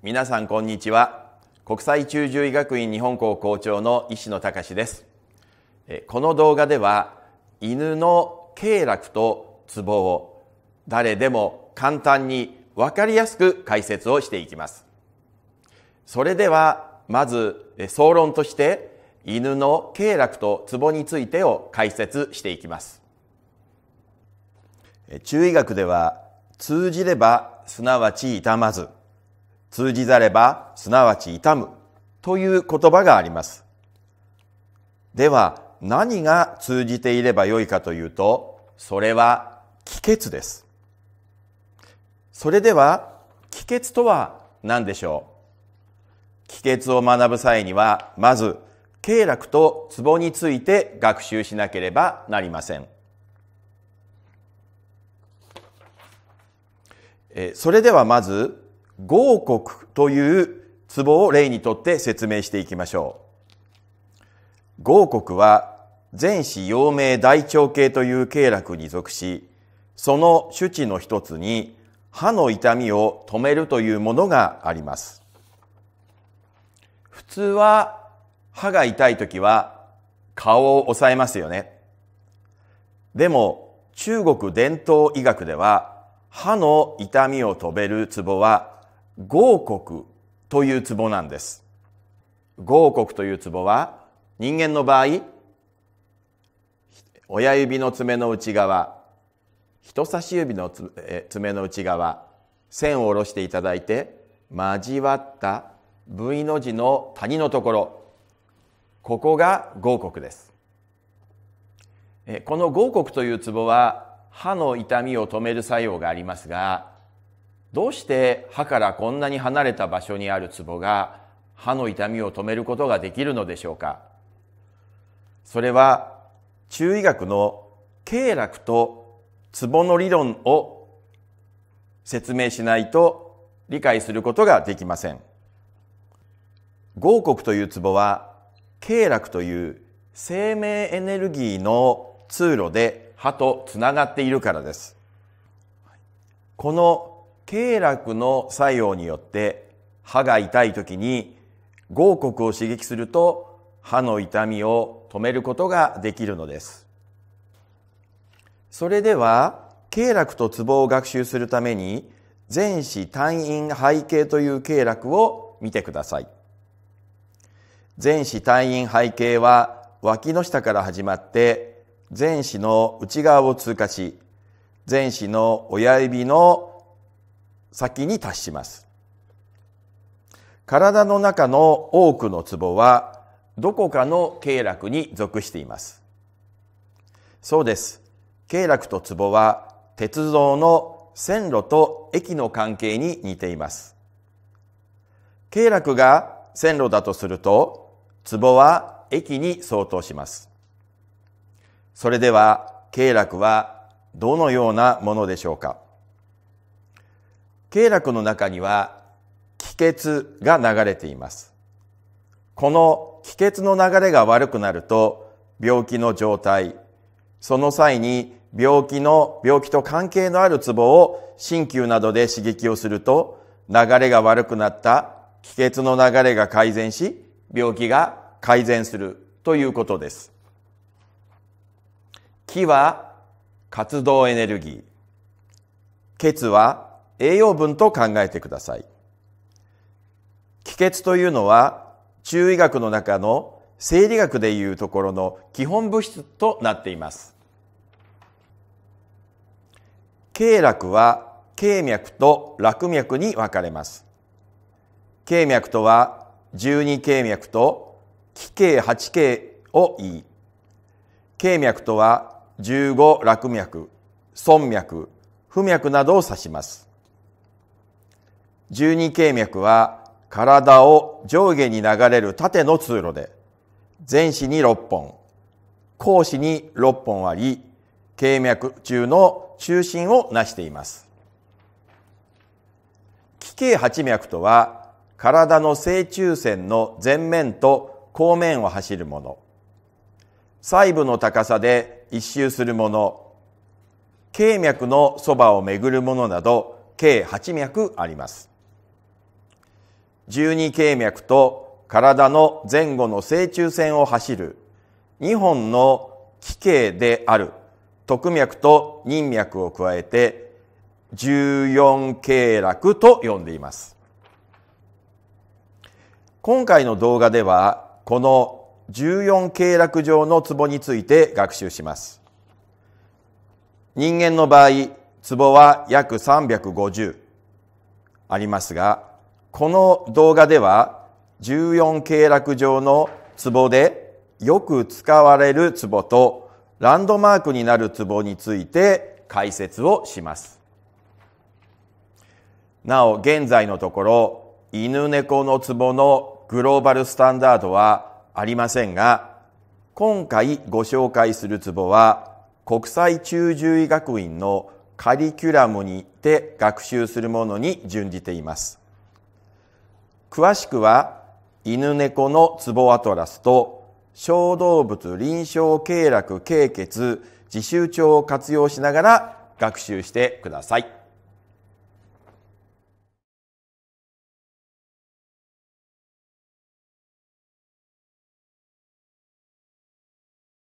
皆さんこんにちは国際中獣医学院日本校校長の石野隆ですこの動画では犬の経絡とツボを誰でも簡単に分かりやすく解説をしていきますそれではまず総論として犬の経絡とツボについてを解説していきます中医学では通じればすなわち痛まず通じざればすなわち痛むという言葉があります。では何が通じていればよいかというと、それは帰結です。それでは帰結とは何でしょう帰結を学ぶ際には、まず経絡とツボについて学習しなければなりません。それではまず合国という壺を例にとって説明していきましょう。合国は全子陽明大腸系という経絡に属し、その種地の一つに歯の痛みを止めるというものがあります。普通は歯が痛い時は顔を押さえますよね。でも中国伝統医学では歯の痛みを止めるツボは豪国というツボなんです豪国というツボは人間の場合親指の爪の内側人差し指の爪の内側線を下ろしていただいて交わった V の字の谷のところここが合谷ですこの合谷というツボは歯の痛みを止める作用がありますがどうして歯からこんなに離れた場所にあるツボが歯の痛みを止めることができるのでしょうかそれは中医学の経絡とツボの理論を説明しないと理解することができません。合谷というツボは経絡という生命エネルギーの通路で歯とつながっているからです。この経絡の作用によって歯が痛い時に合谷を刺激すると歯の痛みを止めることができるのです。それでは経絡とツボを学習するために前肢単陰背景という経絡を見てください。前肢単陰背景は脇の下から始まって前肢の内側を通過し前肢の親指の先に達します。体の中の多くのツボはどこかの経絡に属しています。そうです。経絡とツボは鉄道の線路と駅の関係に似ています。経絡が線路だとすると、ツボは駅に相当します。それでは経絡はどのようなものでしょうか経絡の中には気血が流れていますこの気血の流れが悪くなると病気の状態その際に病気の病気と関係のあるツボを鍼灸などで刺激をすると流れが悪くなった気血の流れが改善し病気が改善するということです気は活動エネルギー血は栄養分と考えてください気血というのは中医学の中の生理学でいうところの基本物質となっています経絡は経脈と絡脈に分かれます経脈とは十二経脈と気経八経を言い経脈とは十五絡脈、損脈、不脈などを指します。十二経脈は体を上下に流れる縦の通路で、前肢に6本、後肢に6本あり、経脈中の中心を成しています。気経八脈とは、体の正中線の前面と後面を走るもの、細部の高さで一周するもの、経脈のそばを巡るものなど、計八脈あります。十二経脈と体の前後の正中線を走る2本の奇形である徳脈と任脈を加えて十四経絡と呼んでいます。今回の動画ではこの14経絡上のツボについて学習します。人間の場合、ツボは約350ありますが、この動画では14経絡上の壺でよく使われる壺とランドマークになる壺について解説をします。なお現在のところ犬猫の壺のグローバルスタンダードはありませんが今回ご紹介する壺は国際中獣医学院のカリキュラムにて学習するものに準じています。詳しくは犬猫のツボアトラスと小動物臨床経絡経血自習帳を活用しながら学習してください。